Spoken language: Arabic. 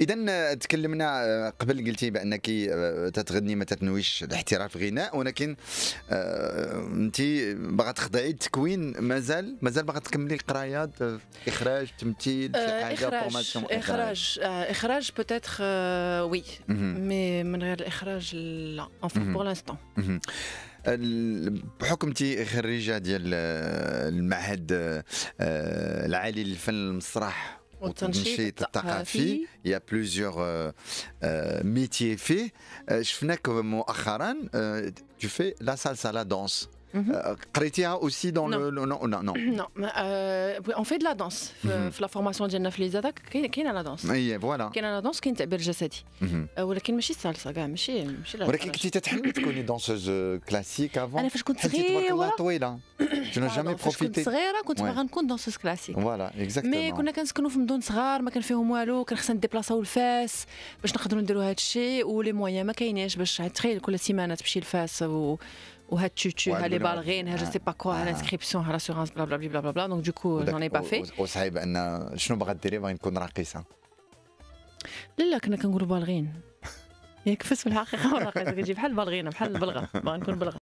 اذا آه، تكلمنا آه، قبل قلتي بانك آه، تتغني ما تتنويش الاحتراف غناء ولكن انت باغا تخضعي التكوين مازال مازال باغا تكملي القرايات اخراج تمثيل شي حاجه فورماسيون اخراج اخراج بوتيتر وي مي من غير الاخراج لا بور لانستون بحكم انت خريجه ديال المعهد العالي للفن المسرح il y a plusieurs euh, euh, métiers faits. Euh, je fais comme mon tu fais la salsa, la danse. Mhm. Euh, chrétien aussi dans Le, Non, non, non. on euh, fait de la danse. Euh, mhm. La formation de Jennifer il qui a la danse voilà. Qui la danse, qui est mhm. la Qui est la danse Qui la danse Tu danseuse classique avant Je Je n'ai jamais profité. classique. Mais quand connais pas fait je pas وها تشوتشو ها لي بالغين ها جو آه. سي با كوا ها لانسكريبسيون ها لاسيورانس بلا بلا بلا بلا بلا دونك دوكو جون اي با في وصعيب ان شنو باغا ديري باغي نكون راقصه لا لا كنا كنقولوا بالغين ياك فاس في الحقيقه راقصه كتجي بحال بالغينه بحال البلغه باغا نكون بلغه